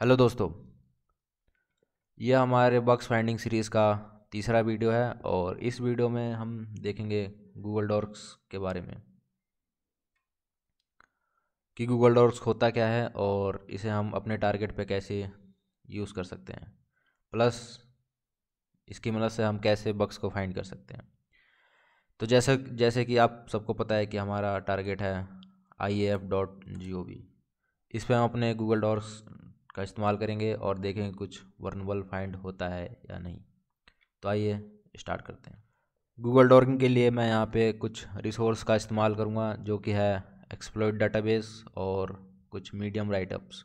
hello दोस्तों यह हमारे बक्स फाइंडिंग सीरीज़ का तीसरा वीडियो है और इस वीडियो में हम देखेंगे गूगल डॉक्स के बारे में कि गूगल डॉक्स होता क्या है और इसे हम अपने टारगेट पे कैसे यूज़ कर सकते हैं प्लस इसकी मदद से हम कैसे बक्स को फाइंड कर सकते हैं तो जैसे जैसे कि आप सबको पता है कि हमारा टारगेट है I F dot G O V इस पर हम अपने गूगल डॉक्स का इस्तेमाल करेंगे और देखेंगे कुछ वर्नबल फाइंड होता है या नहीं तो आइए स्टार्ट करते हैं गूगल डॉकिंग के लिए मैं यहाँ पे कुछ रिसोर्स का इस्तेमाल करूँगा जो कि है एक्सप्लोइड डाटाबेस और कुछ मीडियम राइटअप्स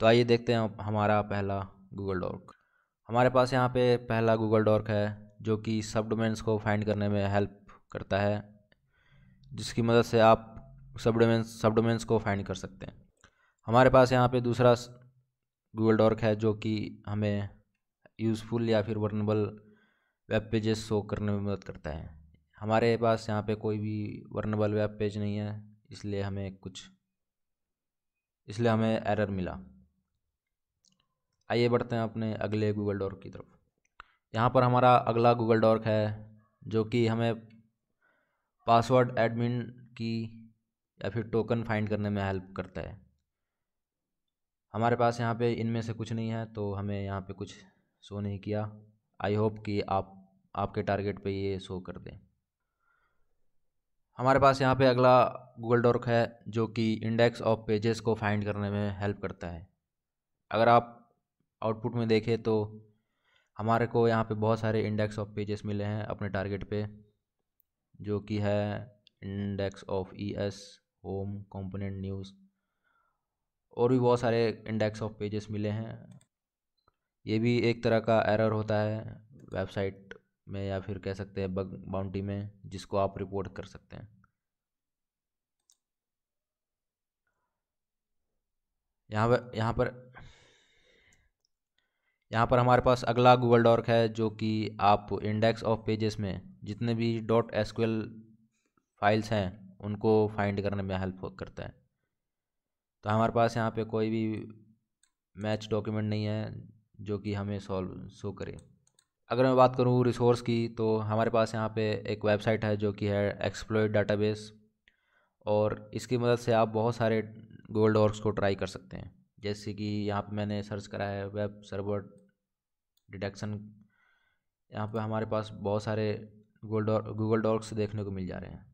तो आइए देखते हैं हमारा पहला गूगल डॉक हमारे पास यहाँ पे पहला गूगल डॉक है जो कि सब डोमेंस को फाइंड करने में हेल्प करता है जिसकी मदद से आप सब डोमेंस सब डोमेंस को फाइंड कर सकते हैं हमारे पास यहाँ पे दूसरा गूगल डॉर्क है जो कि हमें यूज़फुल या फिर वर्नेबल वेब पेजेस शो करने में मदद करता है हमारे पास यहाँ पे कोई भी वर्नेबल वेब पेज नहीं है इसलिए हमें कुछ इसलिए हमें एरर मिला आइए बढ़ते हैं अपने अगले गूगल डॉर्क की तरफ यहाँ पर हमारा अगला गूगल डॉर्क है जो कि हमें पासवर्ड एडमिन की या फिर टोकन फाइंड करने में हेल्प करता है हमारे पास यहाँ पे इनमें से कुछ नहीं है तो हमें यहाँ पे कुछ शो नहीं किया आई होप कि आप आपके टारगेट पे ये शो कर दें हमारे पास यहाँ पे अगला गूगल डॉक है जो कि इंडेक्स ऑफ पेजेस को फाइंड करने में हेल्प करता है अगर आप आउटपुट में देखें तो हमारे को यहाँ पे बहुत सारे इंडेक्स ऑफ पेजेस मिले हैं अपने टारगेट पे जो कि है index of E S home component news और भी बहुत सारे इंडेक्स ऑफ पेजेस मिले हैं ये भी एक तरह का एरर होता है वेबसाइट में या फिर कह सकते हैं बग बाउंटी में जिसको आप रिपोर्ट कर सकते हैं यहाँ पर यहाँ पर यहाँ पर हमारे पास अगला गूगल डॉक है जो कि आप इंडेक्स ऑफ पेजेस में जितने भी डॉट एस फाइल्स हैं उनको फाइंड करने में हेल्प करता है तो हमारे पास यहाँ पे कोई भी मैच डॉक्यूमेंट नहीं है जो कि हमें सॉल्व शो करे अगर मैं बात करूँ रिसोर्स की तो हमारे पास यहाँ पे एक वेबसाइट है जो कि है एक्सप्लोइड डाटाबेस और इसकी मदद से आप बहुत सारे गूगल डॉक्स को ट्राई कर सकते हैं जैसे कि यहाँ पे मैंने सर्च करा है वेब सर्वर डिटेक्शन यहाँ पे हमारे पास बहुत सारे गूगल डॉक्स देखने को मिल जा रहे हैं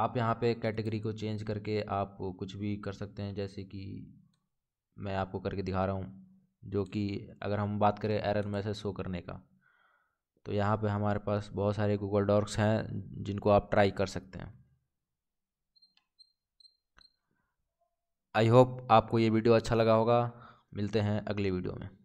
आप यहाँ पे कैटेगरी को चेंज करके आप कुछ भी कर सकते हैं जैसे कि मैं आपको करके दिखा रहा हूँ जो कि अगर हम बात करें एरर मैसेज शो करने का तो यहाँ पे हमारे पास बहुत सारे गूगल डॉक्स हैं जिनको आप ट्राई कर सकते हैं आई होप आपको ये वीडियो अच्छा लगा होगा मिलते हैं अगली वीडियो में